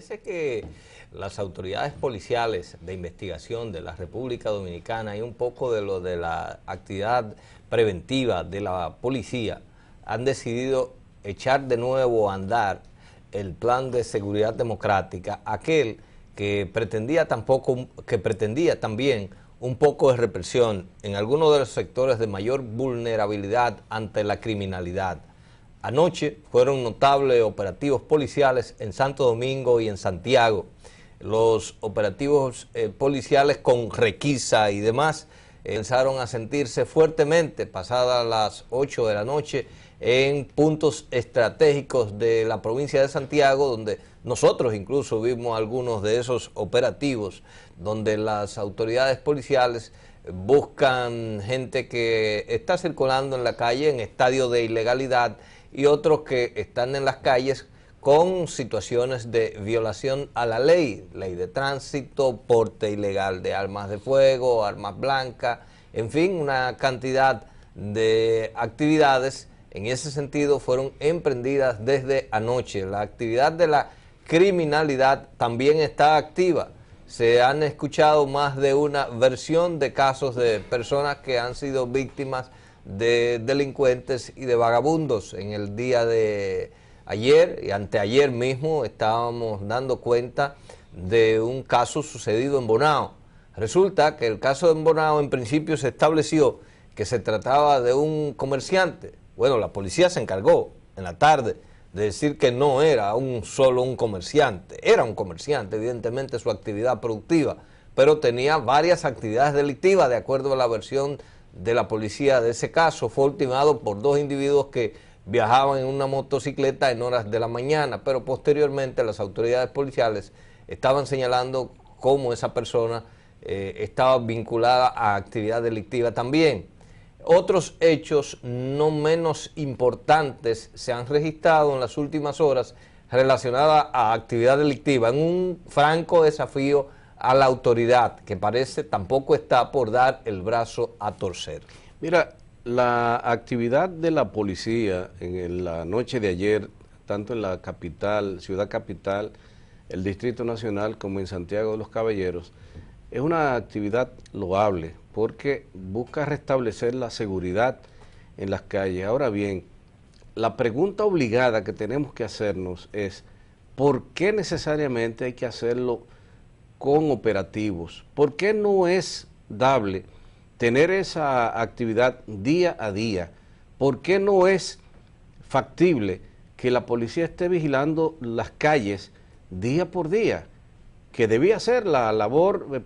parece que las autoridades policiales de investigación de la República Dominicana y un poco de lo de la actividad preventiva de la policía han decidido echar de nuevo a andar el plan de seguridad democrática, aquel que pretendía tampoco que pretendía también un poco de represión en algunos de los sectores de mayor vulnerabilidad ante la criminalidad. Anoche fueron notables operativos policiales en Santo Domingo y en Santiago. Los operativos eh, policiales con requisa y demás empezaron eh, comenzaron a sentirse fuertemente pasadas las 8 de la noche en puntos estratégicos de la provincia de Santiago, donde nosotros incluso vimos algunos de esos operativos, donde las autoridades policiales buscan gente que está circulando en la calle en estadio de ilegalidad y otros que están en las calles con situaciones de violación a la ley, ley de tránsito, porte ilegal de armas de fuego, armas blancas, en fin, una cantidad de actividades en ese sentido fueron emprendidas desde anoche. La actividad de la criminalidad también está activa. Se han escuchado más de una versión de casos de personas que han sido víctimas de delincuentes y de vagabundos. En el día de ayer y anteayer mismo estábamos dando cuenta de un caso sucedido en Bonao. Resulta que el caso de Bonao en principio se estableció que se trataba de un comerciante. Bueno, la policía se encargó en la tarde de decir que no era un solo un comerciante, era un comerciante, evidentemente su actividad productiva, pero tenía varias actividades delictivas de acuerdo a la versión de la policía de ese caso fue ultimado por dos individuos que viajaban en una motocicleta en horas de la mañana, pero posteriormente las autoridades policiales estaban señalando cómo esa persona eh, estaba vinculada a actividad delictiva también. Otros hechos no menos importantes se han registrado en las últimas horas relacionada a actividad delictiva, en un franco desafío a la autoridad, que parece tampoco está por dar el brazo a torcer. Mira, la actividad de la policía en la noche de ayer, tanto en la capital, ciudad capital, el Distrito Nacional como en Santiago de los Caballeros, es una actividad loable porque busca restablecer la seguridad en las calles. Ahora bien, la pregunta obligada que tenemos que hacernos es, ¿por qué necesariamente hay que hacerlo? con operativos. ¿Por qué no es dable tener esa actividad día a día? ¿Por qué no es factible que la policía esté vigilando las calles día por día? Que debía ser la labor eh,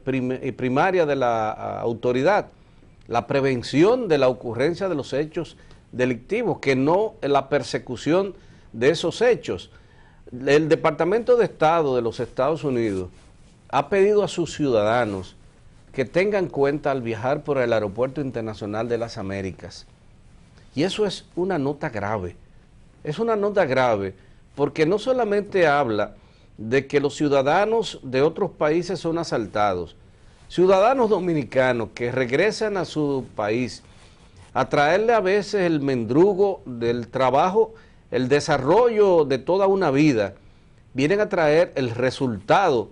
eh, primaria de la ah, autoridad, la prevención de la ocurrencia de los hechos delictivos, que no la persecución de esos hechos. El Departamento de Estado de los Estados Unidos ha pedido a sus ciudadanos que tengan cuenta al viajar por el Aeropuerto Internacional de las Américas. Y eso es una nota grave. Es una nota grave porque no solamente habla de que los ciudadanos de otros países son asaltados, ciudadanos dominicanos que regresan a su país a traerle a veces el mendrugo del trabajo, el desarrollo de toda una vida, vienen a traer el resultado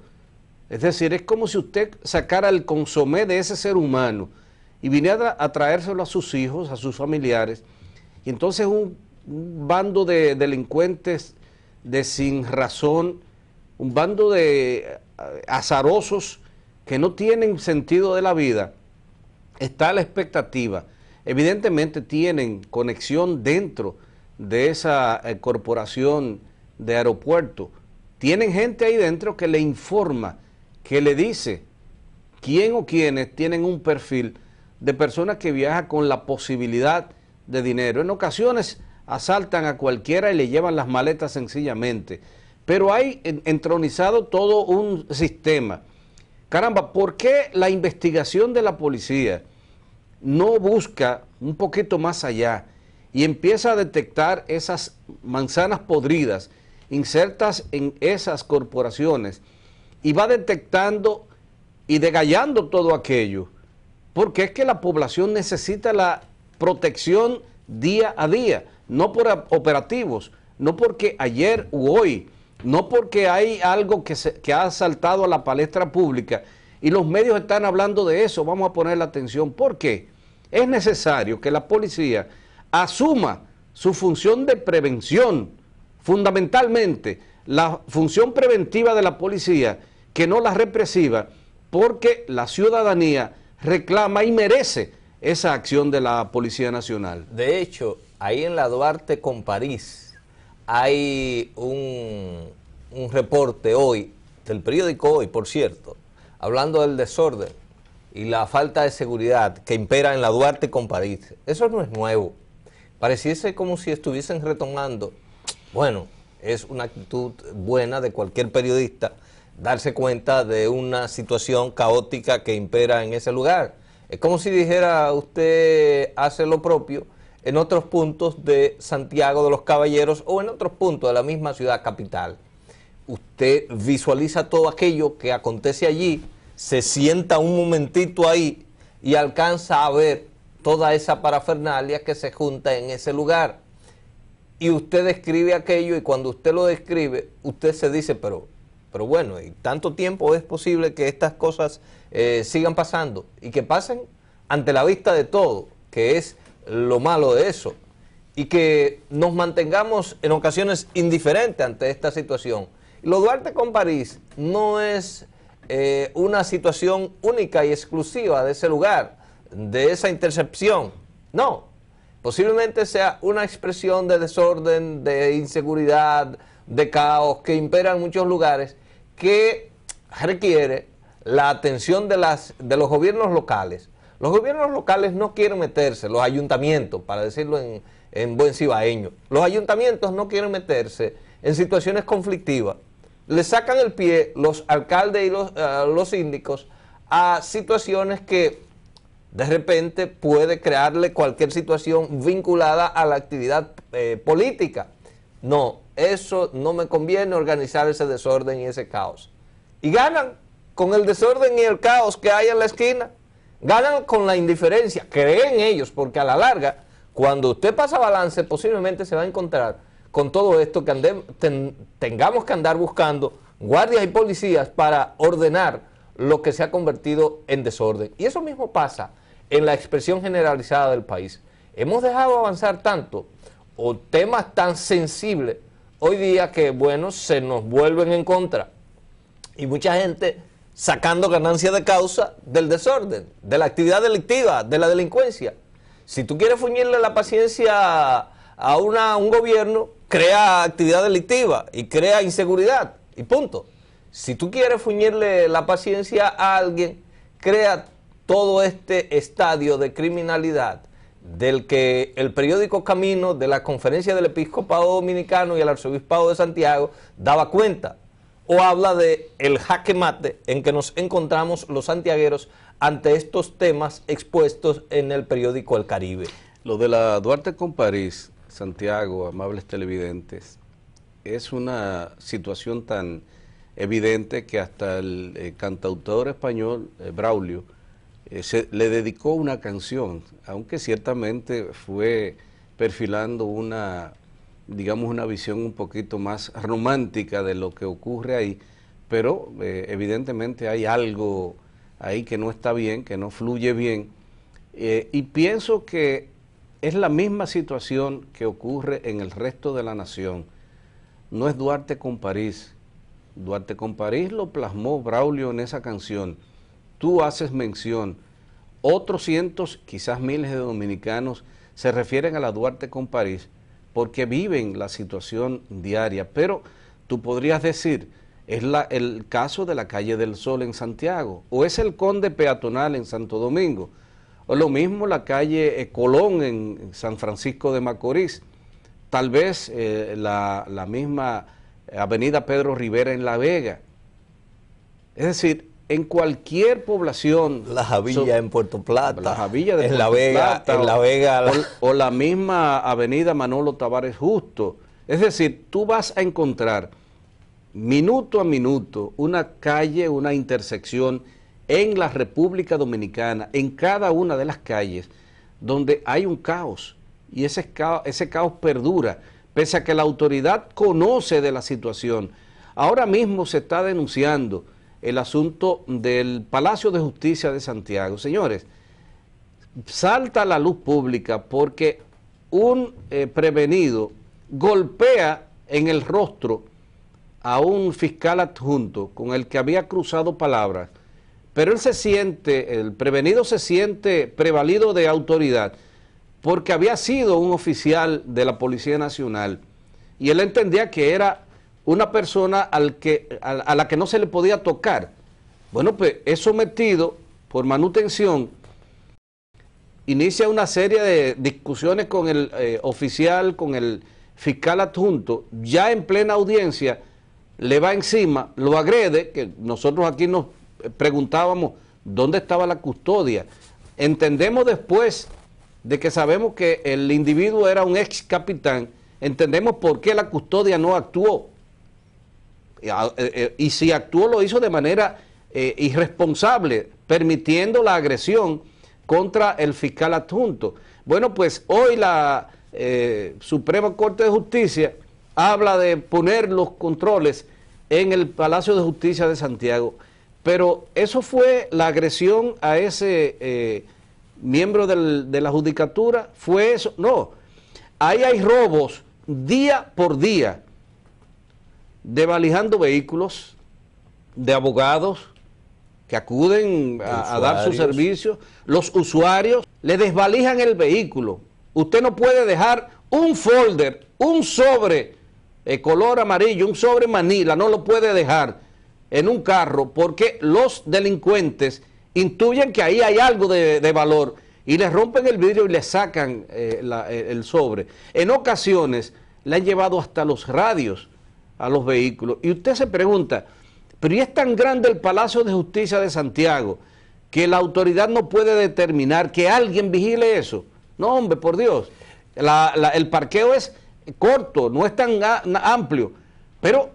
es decir, es como si usted sacara el consomé de ese ser humano y viniera a traérselo a sus hijos, a sus familiares. Y entonces un, bando de delincuentes de sin razón, un bando de eh, azarosos que no tienen sentido de la vida, está la expectativa. Evidentemente tienen conexión dentro de esa eh, corporación de aeropuerto. Tienen gente ahí dentro que le informa que le dice quién o quiénes tienen un perfil de personas que viajan con la posibilidad de dinero. En ocasiones asaltan a cualquiera y le llevan las maletas sencillamente. Pero hay entronizado todo un sistema. Caramba, ¿por qué la investigación de la policía no busca un poquito más allá y empieza a detectar esas manzanas podridas insertas en esas corporaciones y va detectando y degallando todo aquello, porque es que la población necesita la protección día a día, no por operativos, no porque ayer u hoy, no porque hay algo que, ha saltado a la palestra pública y los medios están hablando de eso, vamos a poner la atención, porque es necesario que la policía asuma su función de prevención, fundamentalmente la función preventiva de la policía que no la represiva, porque la ciudadanía reclama y merece esa acción de la Policía Nacional. De hecho, ahí en la Duarte con París hay un, un reporte hoy, del periódico hoy, por cierto, hablando del desorden y la falta de seguridad que impera en la Duarte con París. Eso no es nuevo. Pareciese como si estuviesen retomando. Bueno, es una actitud buena de cualquier periodista darse cuenta de una situación caótica que impera en ese lugar. Es como si dijera usted hace lo propio en otros puntos de Santiago de los Caballeros o en otros puntos de la misma ciudad capital. Usted visualiza todo aquello que acontece allí, se sienta un momentito ahí y alcanza a ver toda esa parafernalia que se junta en ese lugar. Y usted describe aquello y cuando usted lo describe, usted se dice, pero pero bueno, y tanto tiempo es posible que estas cosas eh, sigan pasando y que pasen ante la vista de todo, que es lo malo de eso. Y que nos mantengamos en ocasiones indiferentes ante esta situación. Lo Duarte con París no es eh, una situación única y exclusiva de ese lugar, de esa intercepción. No, posiblemente sea una expresión de desorden, de inseguridad, de caos que impera en muchos lugares que requiere la atención de, las, de los gobiernos locales. Los gobiernos locales no quieren meterse, los ayuntamientos, para decirlo en, buen cibaeño, los ayuntamientos no quieren meterse en situaciones conflictivas. Le sacan el pie los alcaldes y los, eh, síndicos a situaciones que de repente puede crearle cualquier situación vinculada a la actividad eh, política. No, eso no me conviene organizar ese desorden y ese caos. Y ganan con el desorden y el caos que hay en la esquina. Ganan con la indiferencia, creen ellos, porque a la larga, cuando usted pasa balance, posiblemente se va a encontrar con todo esto que tengamos que andar buscando guardias y policías para ordenar lo que se ha convertido en desorden. Y eso mismo pasa en la expresión generalizada del país. Hemos dejado avanzar tanto o temas tan sensibles hoy día que, bueno, se nos vuelven en contra. Y mucha gente sacando ganancia de causa del desorden, de la actividad delictiva, de la delincuencia. Si tú quieres fuñirle la paciencia a una, un gobierno, crea actividad delictiva y crea inseguridad y punto. Si tú quieres fuñirle la paciencia a alguien, crea todo este estadio de criminalidad del que el periódico Camino de la conferencia del Episcopado Dominicano y el Arzobispado de Santiago daba cuenta, o habla de el jaque mate en que nos encontramos los santiagueros ante estos temas expuestos en el periódico El Caribe. Lo de la Duarte con París, Santiago, amables televidentes, es una situación tan evidente que hasta el eh, cantautor español eh, Braulio eh, se, le dedicó una canción, aunque ciertamente fue perfilando una, digamos, una visión un poquito más romántica de lo que ocurre ahí, pero eh, evidentemente hay algo ahí que no está bien, que no fluye bien, eh, y pienso que es la misma situación que ocurre en el resto de la nación. No es Duarte con París. Duarte con París lo plasmó Braulio en esa canción tú haces mención, otros cientos, quizás miles de dominicanos se refieren a la Duarte con París porque viven la situación diaria, pero tú podrías decir, es la, el caso de la calle del Sol en Santiago, o es el conde peatonal en Santo Domingo, o lo mismo la calle eh, Colón en San Francisco de Macorís, tal vez eh, la, la misma avenida Pedro Rivera en La Vega. Es decir, en cualquier población. La Javilla en Puerto Plata. La Javilla de Puerto la Vega, Plata, En La Vega. O, la misma avenida Manolo Tavares Justo. Es decir, tú vas a encontrar minuto a minuto una calle, una intersección en la República Dominicana, en cada una de las calles, donde hay un caos. Y ese ese caos perdura, pese a que la autoridad conoce de la situación. Ahora mismo se está denunciando el asunto del Palacio de Justicia de Santiago. Señores, salta la luz pública porque un eh, prevenido golpea en el rostro a un fiscal adjunto con el que había cruzado palabras, pero él se siente, el prevenido se siente prevalido de autoridad porque había sido un oficial de la Policía Nacional y él entendía que era una persona al que, a, la que no se le podía tocar. Bueno, pues es sometido por manutención, inicia una serie de discusiones con el eh, oficial, con el fiscal adjunto, ya en plena audiencia le va encima, lo agrede, que nosotros aquí nos preguntábamos dónde estaba la custodia. Entendemos después de que sabemos que el individuo era un ex capitán, entendemos por qué la custodia no actuó eh, eh, eh, y si actuó lo hizo de manera irresponsable, permitiendo la agresión contra el fiscal adjunto. Bueno, pues hoy la Suprema Corte de Justicia habla de poner los controles en el Palacio de Justicia de Santiago, pero eso fue la agresión a ese miembro de la judicatura, fue eso, no, ahí hay robos día por día devalijando vehículos de abogados que acuden a, dar su servicio. los usuarios le desvalijan el vehículo. Usted no puede dejar un folder, un sobre de eh, color amarillo, un sobre manila, no lo puede dejar en un carro porque los delincuentes intuyen que ahí hay algo de, valor y le rompen el vidrio y le sacan eh, eh, el sobre. En ocasiones le han llevado hasta los radios a los vehículos. Y usted se pregunta, pero ¿y es tan grande el Palacio de Justicia de Santiago que la autoridad no puede determinar que alguien vigile eso? No, hombre, por Dios. el parqueo es corto, no es tan amplio. Pero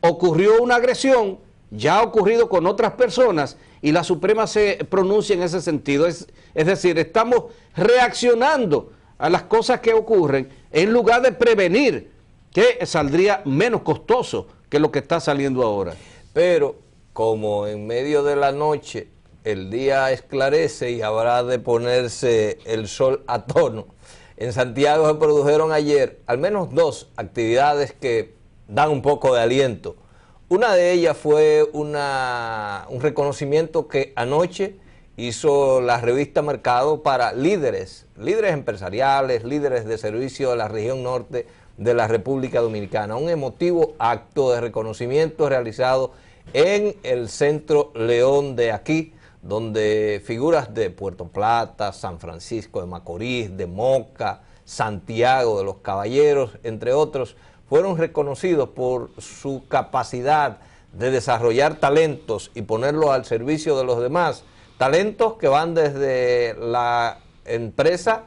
ocurrió una agresión, ya ha ocurrido con otras personas y la Suprema se pronuncia en ese sentido. Es, es decir, estamos reaccionando a las cosas que ocurren en lugar de prevenir que saldría menos costoso que lo que está saliendo ahora. Pero como en medio de la noche el día esclarece y habrá de ponerse el sol a tono, en Santiago se produjeron ayer al menos dos actividades que dan un poco de aliento. Una de ellas fue una, un reconocimiento que anoche hizo la revista Mercado para líderes, líderes empresariales, líderes de servicio de la región norte de la República Dominicana. Un emotivo acto de reconocimiento realizado en el Centro León de aquí, donde figuras de Puerto Plata, San Francisco de Macorís, de Moca, Santiago de los Caballeros, entre otros, fueron reconocidos por su capacidad de desarrollar talentos y ponerlos al servicio de los demás. Talentos que van desde la empresa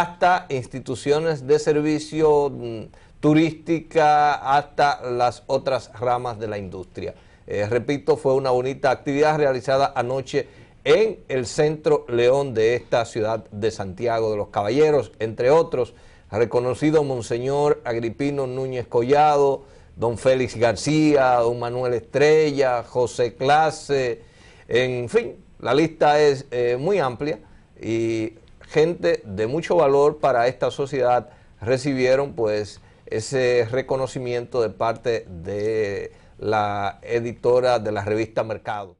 hasta instituciones de servicio mm, turística, hasta las otras ramas de la industria. Eh, repito, fue una bonita actividad realizada anoche en el centro León de esta ciudad de Santiago de los Caballeros, entre otros, reconocido Monseñor Agripino Núñez Collado, don Félix García, don Manuel Estrella, José Clase, en fin, la lista es eh, muy amplia y gente de mucho valor para esta sociedad recibieron pues ese reconocimiento de parte de la editora de la revista Mercado.